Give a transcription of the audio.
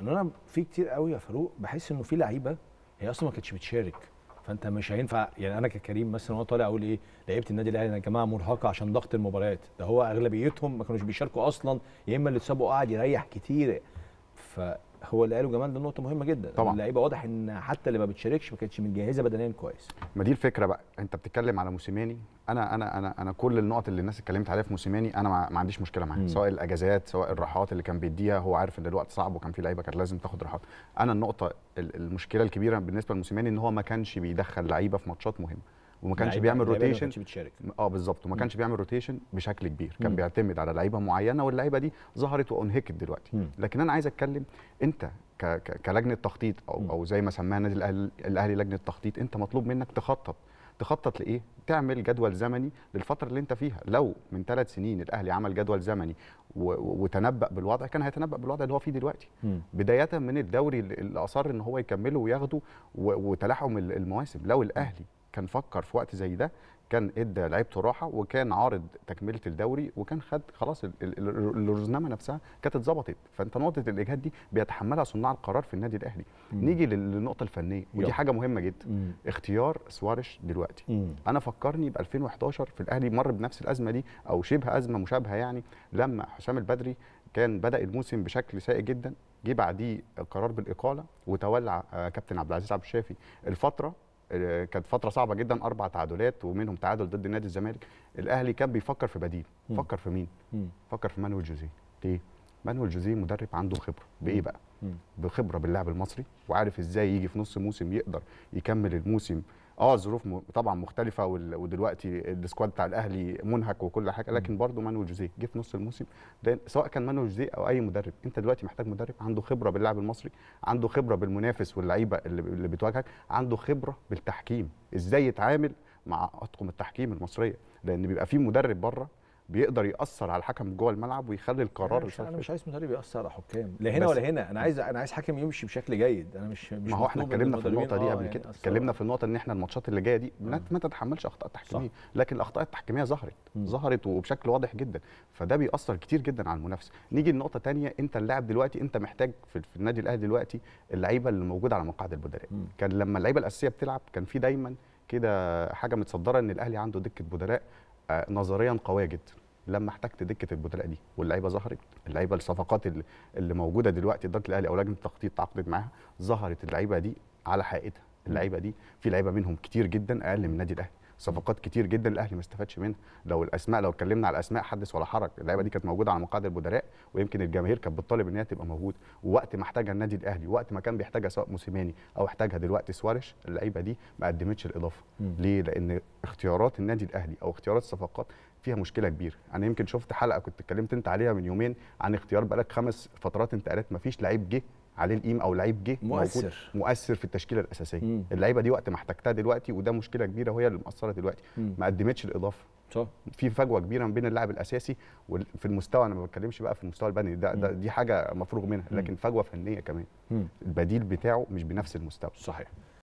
ان انا في كتير قوي يا فاروق بحس انه في لعيبه هي اصلا ما كانتش بتشارك فانت مش هينفع يعني انا ككريم مثلا وانا طالع اقول ايه لعيبه النادي الاهلي يا جماعه مرهقه عشان ضغط المباريات ده هو اغلبيتهم ما كانوش بيشاركوا اصلا يا اما اللي اتصابوا قعد يريح كتير ف هو اللي قاله جمال ده نقطه مهمه جدا طبعا اللعيبه واضح ان حتى اللي ما بتشاركش ما كانتش متجهزه بدنيا كويس ما دي الفكره بقى انت بتتكلم على موسيماني انا انا انا انا كل النقط اللي الناس اتكلمت عليها في موسيماني انا ما عنديش مشكله معاها سواء الاجازات سواء الراحات اللي كان بيديها هو عارف ان الوقت صعب وكان في لعيبه كانت لازم تاخد راحات انا النقطه المشكله الكبيره بالنسبه لموسيماني ان هو ما كانش بيدخل لعيبه في ماتشات مهمه وما كانش بيعمل روتيشن اه بالظبط وما كانش بيعمل روتيشن بشكل كبير كان بيعتمد على لعيبه معينه واللعيبه دي ظهرت وانهكت دلوقتي لكن انا عايز اتكلم انت كلجنه تخطيط او او زي ما سماها النادي الاهلي لجنه تخطيط انت مطلوب منك تخطط تخطط لايه؟ تعمل جدول زمني للفتره اللي انت فيها، لو من ثلاث سنين الاهلي عمل جدول زمني وتنبأ بالوضع كان هيتنبأ بالوضع اللي هو فيه دلوقتي. بدايه من الدوري اللي اصر ان هو يكمله وياخده وتلاحم المواسم، لو الاهلي كان فكر في وقت زي ده كان ادى لعيبته راحه وكان عارض تكمله الدوري وكان خد خلاص الرزنامه نفسها كانت اتظبطت فانت نقطه الاجهاد دي بيتحملها صناع القرار في النادي الاهلي مم. نيجي للنقطه الفنيه ودي يب. حاجه مهمه جدا مم. اختيار سواريش دلوقتي مم. انا فكرني ب 2011 في الاهلي مر بنفس الازمه دي او شبه ازمه مشابهه يعني لما حسام البدري كان بدا الموسم بشكل سيء جدا جه بعديه قرار بالاقاله وتولى آه، كابتن عبد العزيز عبد الشافي الفتره كانت فتره صعبه جدا اربع تعادلات ومنهم تعادل ضد نادي الزمالك الاهلي كان بيفكر في بديل م. فكر في مين م. فكر في مانويل جوزيه ليه مانويل جوزيه مدرب عنده خبره بايه بقى م. بخبره باللاعب المصري وعارف ازاي يجي في نص موسم يقدر يكمل الموسم اه الظروف طبعا مختلفه ودلوقتي السكواد بتاع الاهلي منهك وكل حاجه لكن برضه مانويل جوزيه جه في نص الموسم سواء كان مانويل جوزيه او اي مدرب انت دلوقتي محتاج مدرب عنده خبره باللاعب المصري عنده خبره بالمنافس واللعيبه اللي بتواجهك عنده خبره بالتحكيم ازاي يتعامل مع اطقم التحكيم المصريه لان بيبقى في مدرب بره بيقدر ياثر على الحكم جوه الملعب ويخلي القرار مش انا مش عايز مدرب ياثر على حكام لا هنا ولا هنا انا عايز انا عايز حكم يمشي بشكل جيد انا مش مش ما هو احنا اتكلمنا في النقطه دي آه قبل كده يعني اتكلمنا في النقطه ان احنا الماتشات اللي جايه دي ما, تتحملش اخطاء تحكيميه لكن الاخطاء التحكيميه ظهرت ظهرت وبشكل واضح جدا فده بيأثر كتير جدا على المنافسه نيجي لنقطه ثانيه انت اللاعب دلوقتي انت محتاج في, في النادي الاهلي دلوقتي اللعيبه اللي موجوده على مقاعد البدلاء كان لما اللعيبه الاساسيه بتلعب كان في دايما كده حاجه متصدره ان الاهلي عنده دكه بدلاء آه، نظريا قويه جدا لما احتجت دكه البدلاء دي واللعيبه ظهرت اللعيبه الصفقات اللي موجوده دلوقتي اداره الاهلي او لجنه التخطيط تعاقدت معاها ظهرت اللعيبه دي على حقيقتها اللعيبه دي في لعيبه منهم كتير جدا اقل من النادي الاهلي صفقات كتير جدا الاهلي ما استفادش منها لو الاسماء لو اتكلمنا على الاسماء حدث ولا حرج اللعيبه دي كانت موجوده على مقاعد البدلاء ويمكن الجماهير كانت بتطالب ان هي تبقى موجوده ووقت ما احتاجها النادي الاهلي وقت ما كان بيحتاجها سواء موسيماني او احتاجها دلوقتي سوارش اللعيبه دي ما قدمتش الاضافه م. ليه لان اختيارات النادي الاهلي او اختيارات الصفقات فيها مشكله كبيره انا يمكن شفت حلقه كنت اتكلمت انت عليها من يومين عن اختيار بقالك خمس فترات انتقالات ما فيش لعيب جه عليه القيم او لعيب جه مؤثر مؤثر في التشكيله الاساسيه اللعيبه دي وقت ما احتاجتها دلوقتي وده مشكله كبيره وهي اللي مأثره دلوقتي مم. ما قدمتش الاضافه صح في فجوه كبيره ما بين اللاعب الاساسي وفي المستوى انا ما بتكلمش بقى في المستوى البدني ده, ده دي حاجه مفروغ منها لكن فجوه فنيه كمان مم. البديل بتاعه مش بنفس المستوى صحيح